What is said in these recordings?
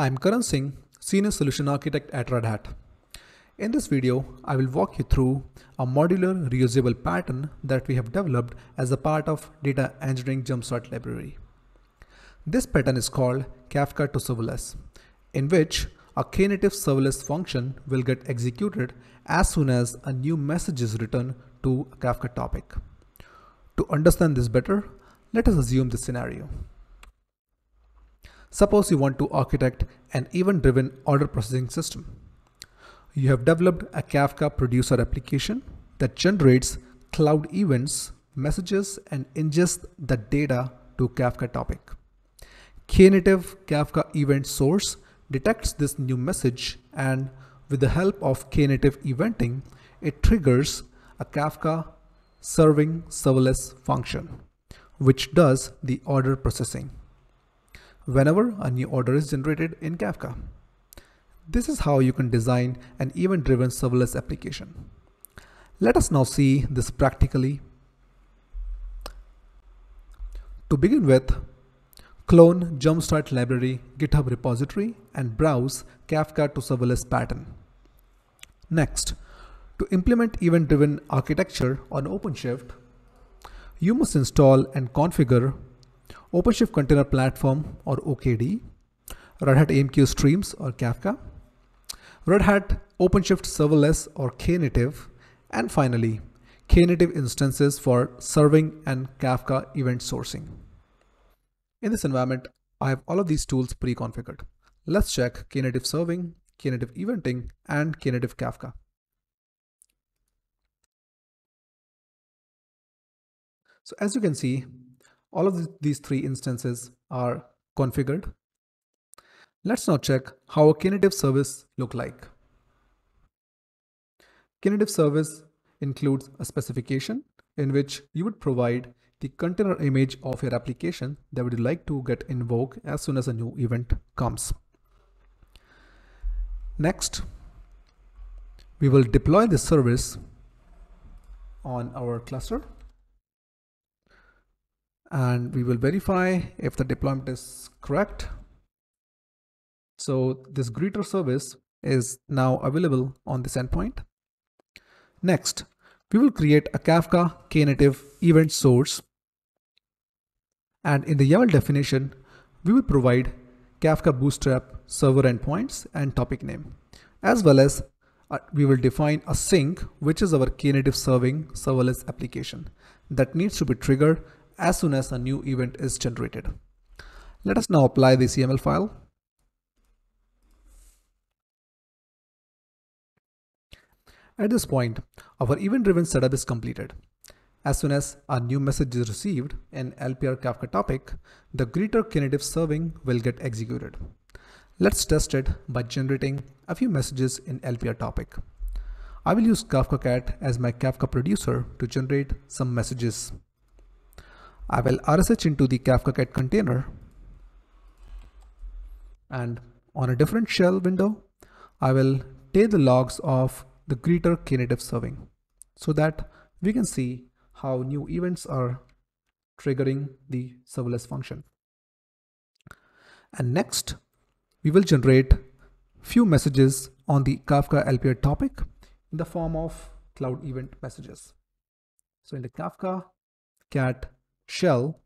I'm Karan Singh, Senior Solution Architect at Red Hat. In this video, I will walk you through a modular reusable pattern that we have developed as a part of Data Engineering Jumpstart Library. This pattern is called Kafka to serverless, in which a knative serverless function will get executed as soon as a new message is written to a Kafka topic. To understand this better, let us assume this scenario. Suppose you want to architect an event-driven order processing system. You have developed a Kafka producer application that generates cloud events, messages, and ingests the data to Kafka topic. Knative Kafka event source detects this new message and with the help of Knative eventing, it triggers a Kafka serving serverless function, which does the order processing whenever a new order is generated in Kafka. This is how you can design an event-driven serverless application. Let us now see this practically. To begin with, clone Jumpstart library GitHub repository and browse Kafka to serverless pattern. Next, to implement event-driven architecture on OpenShift, you must install and configure OpenShift Container Platform or OKD, Red Hat AMQ Streams or Kafka, Red Hat OpenShift Serverless or Knative, and finally, Knative instances for serving and Kafka event sourcing. In this environment, I have all of these tools pre-configured. Let's check Knative serving, Knative eventing, and Knative Kafka. So as you can see, all of these three instances are configured. Let's now check how a Kinative service look like. Kinative service includes a specification in which you would provide the container image of your application that would like to get invoked as soon as a new event comes. Next, we will deploy the service on our cluster and we will verify if the deployment is correct. So this greeter service is now available on this endpoint. Next, we will create a Kafka Knative event source. And in the YAML definition, we will provide Kafka Bootstrap server endpoints and topic name, as well as uh, we will define a sync, which is our Knative serving serverless application that needs to be triggered as soon as a new event is generated. Let us now apply the CML file. At this point, our event-driven setup is completed. As soon as a new message is received in LPR Kafka topic, the greeter knative serving will get executed. Let's test it by generating a few messages in LPR topic. I will use Kafka Cat as my Kafka producer to generate some messages. I will RSH into the Kafka cat container and on a different shell window, I will take the logs of the greeter knative serving so that we can see how new events are triggering the serverless function. And next, we will generate few messages on the Kafka LPR topic in the form of cloud event messages. So in the Kafka cat shell,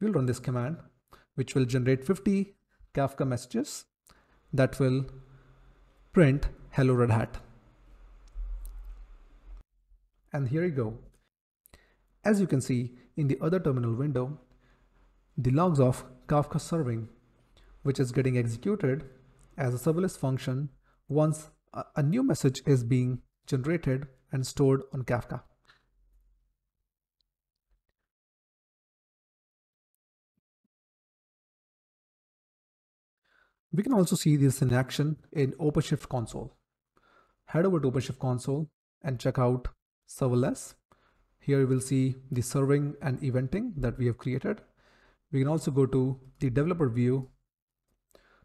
we'll run this command, which will generate 50 Kafka messages that will print hello Red Hat. And here you go. As you can see in the other terminal window, the logs of Kafka serving, which is getting executed as a serverless function once a new message is being generated and stored on Kafka. We can also see this in action in OpenShift console. Head over to OpenShift console and check out serverless. Here you will see the serving and eventing that we have created. We can also go to the developer view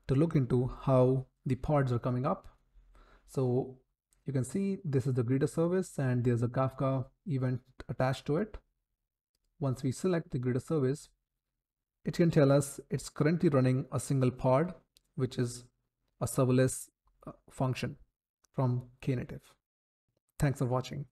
to look into how the pods are coming up. So you can see this is the Gradle service and there's a Kafka event attached to it. Once we select the Gradle service, it can tell us it's currently running a single pod which is a serverless uh, function from knative. Thanks for watching.